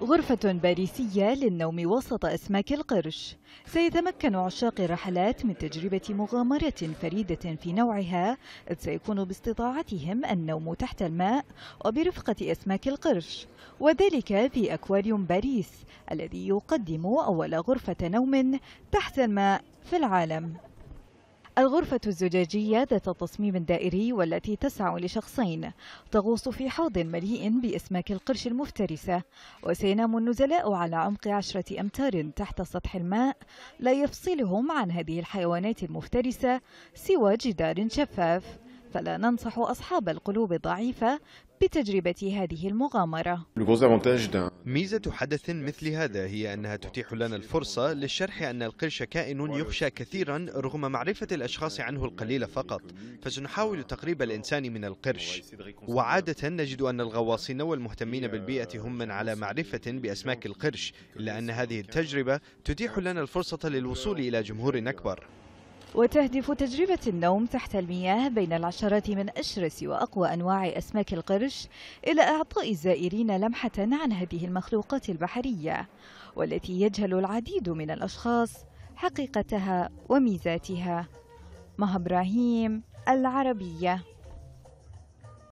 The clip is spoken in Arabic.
غرفة باريسية للنوم وسط أسماك القرش سيتمكن عشاق الرحلات من تجربة مغامرة فريدة في نوعها إذ سيكون باستطاعتهم النوم تحت الماء وبرفقة أسماك القرش وذلك في أكواريوم باريس الذي يقدم أول غرفة نوم تحت الماء في العالم الغرفة الزجاجية ذات التصميم الدائري والتي تسع لشخصين تغوص في حوض مليء بأسماك القرش المفترسة وسينام النزلاء على عمق عشرة أمتار تحت سطح الماء لا يفصلهم عن هذه الحيوانات المفترسة سوى جدار شفاف فلا ننصح أصحاب القلوب الضعيفة بتجربة هذه المغامرة ميزة حدث مثل هذا هي أنها تتيح لنا الفرصة للشرح أن القرش كائن يخشى كثيرا رغم معرفة الأشخاص عنه القليل فقط فسنحاول تقريب الإنسان من القرش وعادة نجد أن الغواصين والمهتمين بالبيئة هم من على معرفة بأسماك القرش إلا أن هذه التجربة تتيح لنا الفرصة للوصول إلى جمهور أكبر وتهدف تجربة النوم تحت المياه بين العشرات من أشرس وأقوى أنواع أسماك القرش إلى إعطاء الزائرين لمحة عن هذه المخلوقات البحرية والتي يجهل العديد من الأشخاص حقيقتها وميزاتها مها إبراهيم العربية